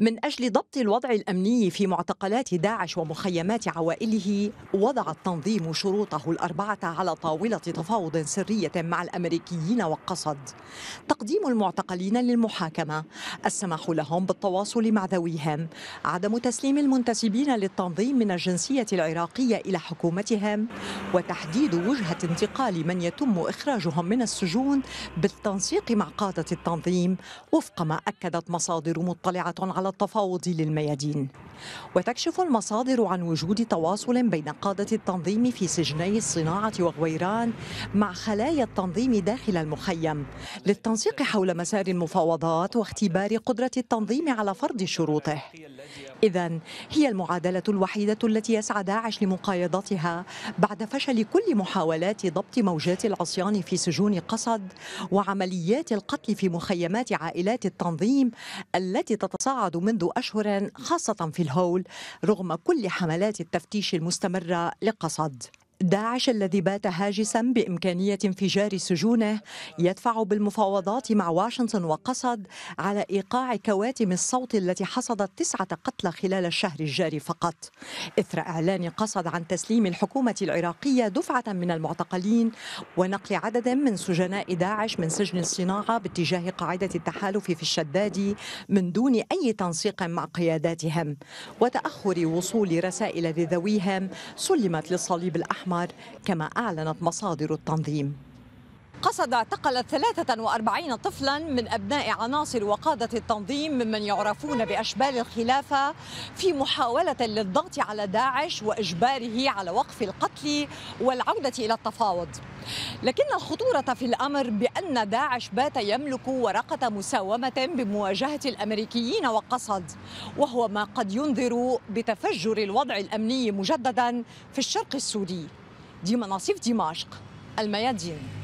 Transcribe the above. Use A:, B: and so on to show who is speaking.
A: من أجل ضبط الوضع الأمني في معتقلات داعش ومخيمات عوائله وضع التنظيم شروطه الأربعة على طاولة تفاوض سرية مع الأمريكيين وقصد تقديم المعتقلين للمحاكمة السماح لهم بالتواصل مع ذويهم عدم تسليم المنتسبين للتنظيم من الجنسية العراقية إلى حكومتهم وتحديد وجهة انتقال من يتم إخراجهم من السجون بالتنسيق مع قادة التنظيم وفق ما أكدت مصادر مطلعة على التفاوض للميادين وتكشف المصادر عن وجود تواصل بين قادة التنظيم في سجني الصناعة وغويران مع خلايا التنظيم داخل المخيم للتنسيق حول مسار المفاوضات واختبار قدرة التنظيم على فرض شروطه إذا هي المعادلة الوحيدة التي يسعى داعش لمقايضتها بعد فشل كل محاولات ضبط موجات العصيان في سجون قصد وعمليات القتل في مخيمات عائلات التنظيم التي تتصاعد منذ أشهر خاصة في الهول رغم كل حملات التفتيش المستمرة لقصد داعش الذي بات هاجسا بامكانيه انفجار سجونه يدفع بالمفاوضات مع واشنطن وقصد على ايقاع كواتم الصوت التي حصدت تسعه قتلى خلال الشهر الجاري فقط اثر اعلان قصد عن تسليم الحكومه العراقيه دفعه من المعتقلين ونقل عدد من سجناء داعش من سجن الصناعه باتجاه قاعده التحالف في الشداد من دون اي تنسيق مع قياداتهم وتاخر وصول رسائل لذويهم سلمت للصليب الاحمر الأحمر كما أعلنت مصادر التنظيم قصد اعتقل 43 طفلا من ابناء عناصر وقاده التنظيم ممن يعرفون باشبال الخلافه في محاوله للضغط على داعش واجباره على وقف القتل والعوده الى التفاوض. لكن الخطوره في الامر بان داعش بات يملك ورقه مساومه بمواجهه الامريكيين وقصد وهو ما قد ينذر بتفجر الوضع الامني مجددا في الشرق السوري. دي مناصف دمشق الميادين